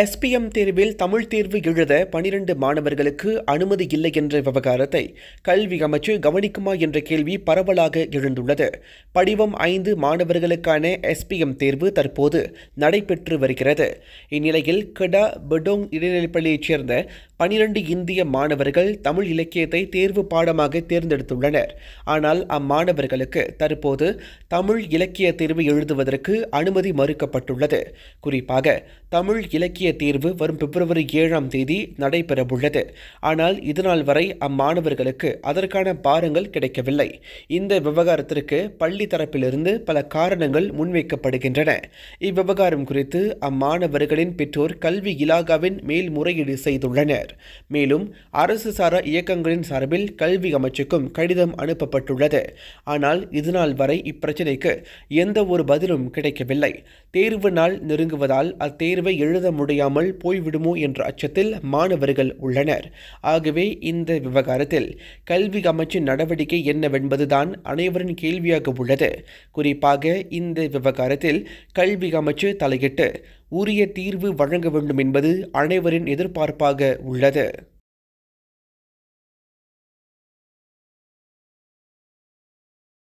SPM தேர்வில் தமிழ் தேர்வு எழுத பனிரெண்டு மாணவர்களுக்கு அனுமதி இல்லை என்ற விவகாரத்தை கல்வி அமைச்சு கவனிக்குமா என்ற கேள்வி பரவலாக எழுந்துள்ளது படிவம் ஐந்து மாணவர்களுக்கான எஸ்பிஎம் தேர்வு தற்போது நடைபெற்று வருகிறது இந்நிலையில் கடா பெடோங் இடைநிலைப்பள்ளியைச் சேர்ந்த பனிரெண்டு இந்திய மாணவர்கள் தமிழ் இலக்கியத்தை தேர்வு பாடமாக தேர்ந்தெடுத்துள்ளனர் ஆனால் அம்மாணவர்களுக்கு தற்போது தமிழ் இலக்கிய தேர்வு எழுதுவதற்கு அனுமதி மறுக்கப்பட்டுள்ளது குறிப்பாக தமிழ் இலக்கிய முக்கிய தேர்வு வரும் பிப்ரவரி ஏழாம் தேதி நடைபெறவுள்ளது ஆனால் இதுநாள் வரை அம்மாணவர்களுக்கு அதற்கான பாரங்கள் கிடைக்கவில்லை இந்த விவகாரத்திற்கு பள்ளி தரப்பிலிருந்து பல காரணங்கள் முன்வைக்கப்படுகின்றன இவ்விவகாரம் குறித்து அம்மாணவர்களின் பெற்றோர் கல்வி இலாகாவின் மேல்முறையீடு செய்துள்ளனர் மேலும் அரசு சாரா இயக்கங்களின் சார்பில் கல்வி அமைச்சுக்கும் கடிதம் அனுப்பப்பட்டுள்ளது ஆனால் இதுநாள் வரை இப்பிரச்சினைக்கு எந்த ஒரு பதிலும் கிடைக்கவில்லை தேர்வு நாள் நெருங்குவதால் அத்தேர்வை எழுத முடியும் முடியாமல் போய்விடுமோ என்ற அச்சத்தில் மாணவர்கள் உள்ளனர் ஆகவே இந்த விவகாரத்தில் கல்வி அமைச்சின் நடவடிக்கை என்னவென்பதுதான் அனைவரின் கேள்வியாக உள்ளது குறிப்பாக இந்த விவகாரத்தில் கல்வி அமைச்சு தலையிட்டு உரிய தீர்வு வழங்க வேண்டும் என்பது அனைவரின் எதிர்பார்ப்பாக உள்ளது